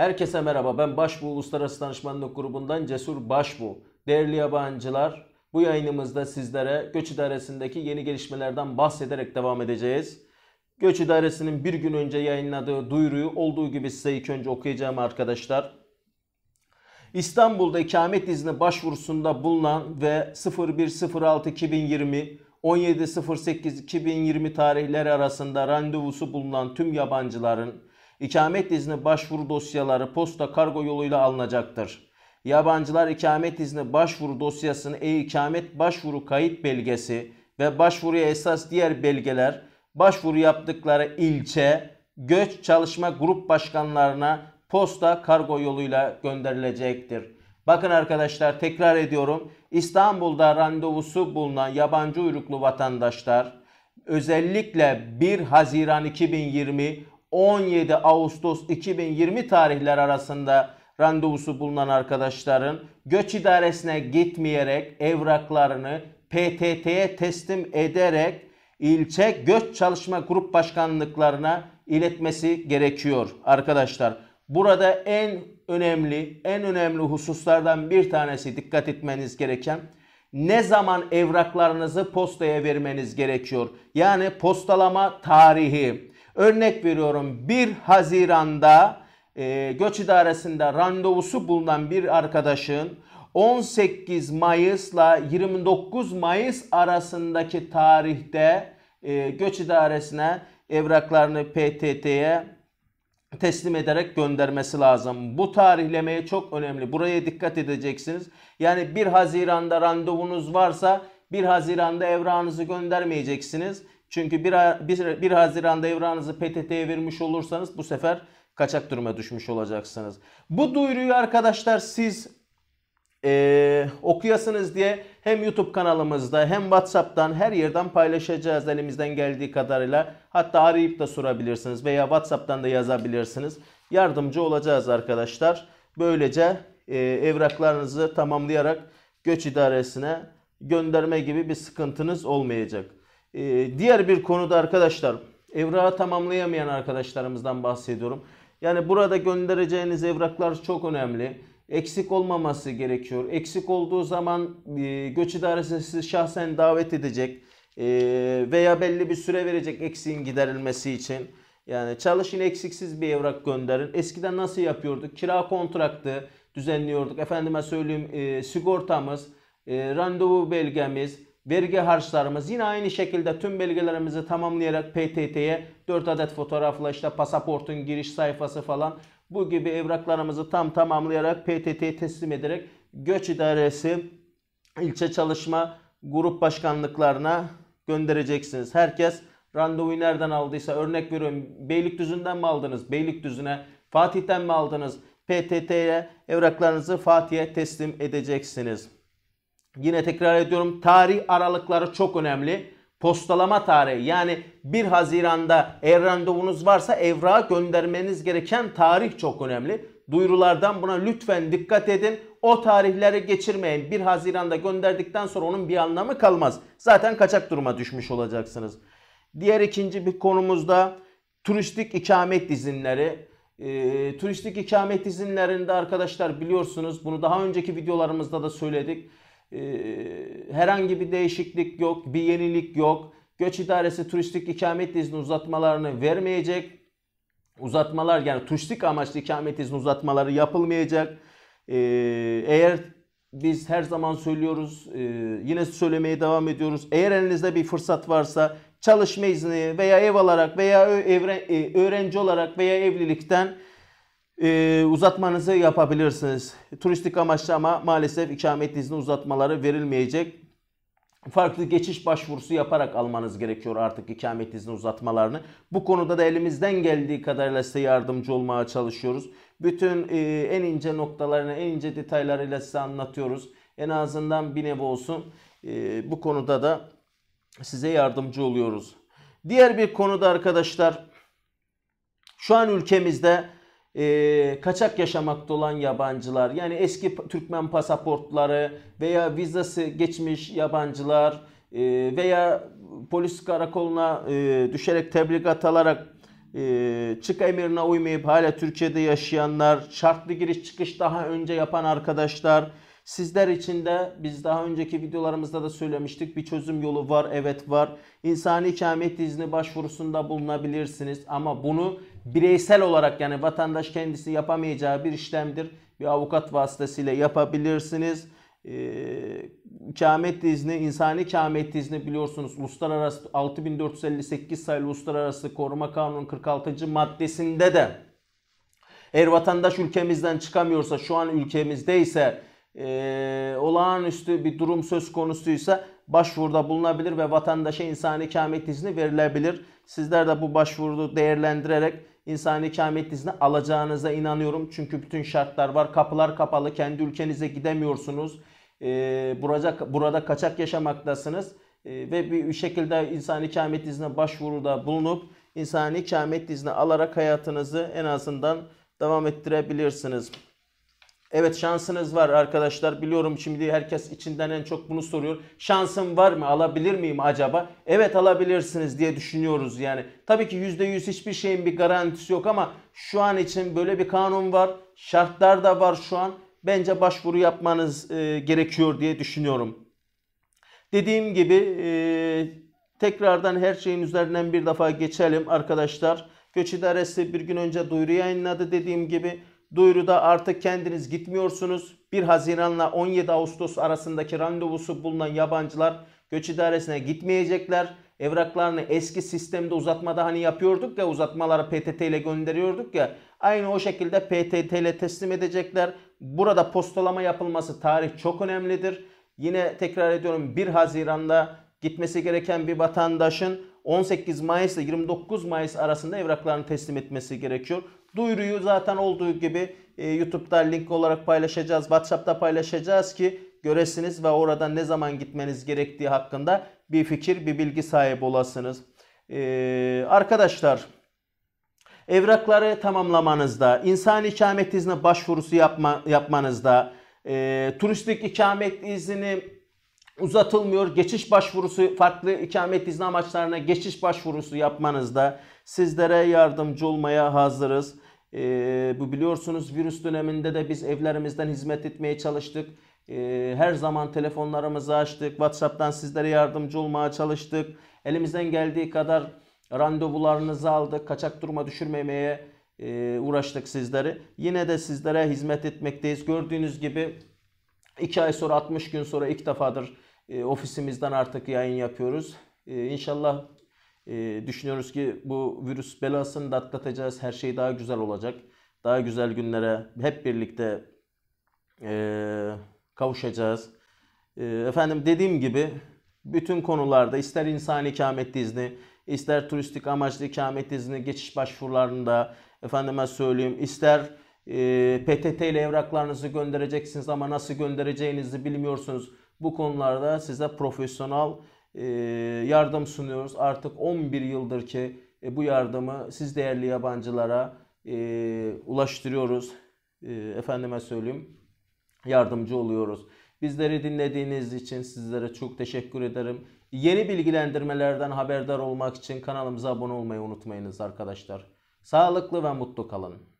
Herkese merhaba. Ben Başbu Uluslararası Danışmanlık Grubu'ndan Cesur Başbu. Değerli yabancılar, bu yayınımızda sizlere göç idaresindeki yeni gelişmelerden bahsederek devam edeceğiz. Göç idaresinin bir gün önce yayınladığı duyuruyu olduğu gibi size ilk önce okuyacağım arkadaşlar. İstanbul'da ikamet izni başvurusunda bulunan ve 01.06.2020 17.08.2020 tarihleri arasında randevusu bulunan tüm yabancıların İkamet izni başvuru dosyaları posta kargo yoluyla alınacaktır. Yabancılar ikamet izni başvuru dosyasını e-ikamet başvuru kayıt belgesi ve başvuruya esas diğer belgeler başvuru yaptıkları ilçe, göç çalışma grup başkanlarına posta kargo yoluyla gönderilecektir. Bakın arkadaşlar tekrar ediyorum. İstanbul'da randevusu bulunan yabancı uyruklu vatandaşlar özellikle 1 Haziran 2020 17 Ağustos 2020 tarihler arasında randevusu bulunan arkadaşların göç idaresine gitmeyerek evraklarını PTT'ye teslim ederek ilçe göç çalışma grup başkanlıklarına iletmesi gerekiyor arkadaşlar. Burada en önemli, en önemli hususlardan bir tanesi dikkat etmeniz gereken ne zaman evraklarınızı postaya vermeniz gerekiyor. Yani postalama tarihi, Örnek veriyorum 1 Haziran'da e, göç idaresinde randevusu bulunan bir arkadaşın 18 Mayıs'la 29 Mayıs arasındaki tarihte e, göç idaresine evraklarını PTT'ye teslim ederek göndermesi lazım. Bu tarihlemeye çok önemli. Buraya dikkat edeceksiniz. Yani 1 Haziran'da randevunuz varsa 1 Haziran'da evrağınızı göndermeyeceksiniz. Çünkü 1, 1, 1 Haziran devranızı PTT'ye vermiş olursanız bu sefer kaçak duruma düşmüş olacaksınız. Bu duyuruyu arkadaşlar siz e, okuyasınız diye hem YouTube kanalımızda hem WhatsApp'tan her yerden paylaşacağız elimizden geldiği kadarıyla. Hatta arayıp da sorabilirsiniz veya WhatsApp'tan da yazabilirsiniz. Yardımcı olacağız arkadaşlar. Böylece e, evraklarınızı tamamlayarak göç idaresine gönderme gibi bir sıkıntınız olmayacak. Ee, diğer bir konuda arkadaşlar evrağı tamamlayamayan arkadaşlarımızdan bahsediyorum. Yani burada göndereceğiniz evraklar çok önemli. Eksik olmaması gerekiyor. Eksik olduğu zaman e, göç idaresi sizi şahsen davet edecek e, veya belli bir süre verecek eksiğin giderilmesi için. Yani çalışın eksiksiz bir evrak gönderin. Eskiden nasıl yapıyorduk? Kira kontraktı düzenliyorduk. Efendime söyleyeyim e, sigortamız, e, randevu belgemiz, vergi harçlarımız yine aynı şekilde tüm belgelerimizi tamamlayarak PTT'ye 4 adet fotoğrafla işte pasaportun giriş sayfası falan bu gibi evraklarımızı tam tamamlayarak PTT'ye teslim ederek göç idaresi ilçe çalışma grup başkanlıklarına göndereceksiniz. Herkes randevuyu nereden aldıysa örnek veriyorum Beylikdüzü'nden mi aldınız? Beylikdüzü'ne Fatih'ten mi aldınız? PTT'ye evraklarınızı Fatih'e teslim edeceksiniz. Yine tekrar ediyorum tarih aralıkları çok önemli. Postalama tarihi yani 1 Haziran'da eğer randevunuz varsa evrağı göndermeniz gereken tarih çok önemli. Duyurulardan buna lütfen dikkat edin. O tarihleri geçirmeyin. 1 Haziran'da gönderdikten sonra onun bir anlamı kalmaz. Zaten kaçak duruma düşmüş olacaksınız. Diğer ikinci bir konumuzda turistik ikamet izinleri. E, turistik ikamet izinlerinde arkadaşlar biliyorsunuz bunu daha önceki videolarımızda da söyledik herhangi bir değişiklik yok, bir yenilik yok. Göç idaresi turistik ikamet izni uzatmalarını vermeyecek. Uzatmalar yani turistik amaçlı ikamet izni uzatmaları yapılmayacak. Eğer biz her zaman söylüyoruz, yine söylemeye devam ediyoruz. Eğer elinizde bir fırsat varsa çalışma izni veya ev alarak veya e, öğrenci olarak veya evlilikten e, uzatmanızı yapabilirsiniz. Turistik amaçlı ama maalesef ikamet izni uzatmaları verilmeyecek. Farklı geçiş başvurusu yaparak almanız gerekiyor artık ikamet izni uzatmalarını. Bu konuda da elimizden geldiği kadarıyla size yardımcı olmaya çalışıyoruz. Bütün e, en ince noktalarını, en ince detaylarıyla size anlatıyoruz. En azından bir nevi olsun e, bu konuda da size yardımcı oluyoruz. Diğer bir konuda arkadaşlar şu an ülkemizde e, kaçak yaşamakta olan yabancılar yani eski Türkmen pasaportları veya vizası geçmiş yabancılar e, veya polis karakoluna e, düşerek tebligat alarak e, çık emirine uymayıp hala Türkiye'de yaşayanlar, şartlı giriş çıkış daha önce yapan arkadaşlar, Sizler için de biz daha önceki videolarımızda da söylemiştik bir çözüm yolu var evet var. İnsani ikamet izni başvurusunda bulunabilirsiniz ama bunu bireysel olarak yani vatandaş kendisi yapamayacağı bir işlemdir. Bir avukat vasıtasıyla yapabilirsiniz. Ee, ikamet izni, insani ikamet izni biliyorsunuz uluslararası 6458 sayılı uluslararası koruma kanunun 46. maddesinde de eğer vatandaş ülkemizden çıkamıyorsa şu an ülkemizde ise e, olağanüstü bir durum söz konusuysa başvuruda bulunabilir ve vatandaşa insani ikamet izni verilebilir. Sizler de bu başvuru değerlendirerek insani ikamet izni alacağınıza inanıyorum. Çünkü bütün şartlar var. Kapılar kapalı. Kendi ülkenize gidemiyorsunuz. E, burada, burada kaçak yaşamaktasınız. E, ve bir şekilde insani ikamet izni başvuruda bulunup insani ikamet izni alarak hayatınızı en azından devam ettirebilirsiniz. Evet şansınız var arkadaşlar. Biliyorum şimdi herkes içinden en çok bunu soruyor. Şansım var mı? Alabilir miyim acaba? Evet alabilirsiniz diye düşünüyoruz yani. Tabii ki %100 hiçbir şeyin bir garantisi yok ama şu an için böyle bir kanun var. Şartlar da var şu an. Bence başvuru yapmanız e, gerekiyor diye düşünüyorum. Dediğim gibi e, tekrardan her şeyin üzerinden bir defa geçelim arkadaşlar. Göç İdaresi bir gün önce duyuru yayınladı dediğim gibi. Duyuruda artık kendiniz gitmiyorsunuz. 1 Haziran'la 17 Ağustos arasındaki randevusu bulunan yabancılar göç idaresine gitmeyecekler. Evraklarını eski sistemde uzatmada hani yapıyorduk ya uzatmaları PTT ile gönderiyorduk ya. Aynı o şekilde PTT ile teslim edecekler. Burada postalama yapılması tarih çok önemlidir. Yine tekrar ediyorum 1 Haziran'da gitmesi gereken bir vatandaşın 18 Mayıs ile 29 Mayıs arasında evraklarını teslim etmesi gerekiyor. Duyuruyu zaten olduğu gibi e, YouTube'da link olarak paylaşacağız, WhatsApp'ta paylaşacağız ki göresiniz ve oradan ne zaman gitmeniz gerektiği hakkında bir fikir, bir bilgi sahibi olasınız. Ee, arkadaşlar evrakları tamamlamanızda, insan ikamet izni başvurusu yapma, yapmanızda, e, turistik ikamet izni uzatılmıyor. Geçiş başvurusu farklı ikamet izni amaçlarına geçiş başvurusu yapmanızda sizlere yardımcı olmaya hazırız. Ee, bu biliyorsunuz virüs döneminde de biz evlerimizden hizmet etmeye çalıştık. Ee, her zaman telefonlarımızı açtık. WhatsApp'tan sizlere yardımcı olmaya çalıştık. Elimizden geldiği kadar randevularınızı aldık. Kaçak duruma düşürmemeye e, uğraştık sizleri. Yine de sizlere hizmet etmekteyiz. Gördüğünüz gibi 2 ay sonra 60 gün sonra ilk defadır e, ofisimizden artık yayın yapıyoruz. E, inşallah e, düşünüyoruz ki bu virüs belasını da atlatacağız. Her şey daha güzel olacak. Daha güzel günlere hep birlikte e, kavuşacağız. E, efendim dediğim gibi bütün konularda ister insan ikamet izni, ister turistik amaçlı ikamet izni geçiş başvurularında efendime söyleyeyim ister e, ee, PTT ile evraklarınızı göndereceksiniz ama nasıl göndereceğinizi bilmiyorsunuz. Bu konularda size profesyonel e, yardım sunuyoruz. Artık 11 yıldır ki e, bu yardımı siz değerli yabancılara e, ulaştırıyoruz. E, efendime söyleyeyim yardımcı oluyoruz. Bizleri dinlediğiniz için sizlere çok teşekkür ederim. Yeni bilgilendirmelerden haberdar olmak için kanalımıza abone olmayı unutmayınız arkadaşlar. Sağlıklı ve mutlu kalın.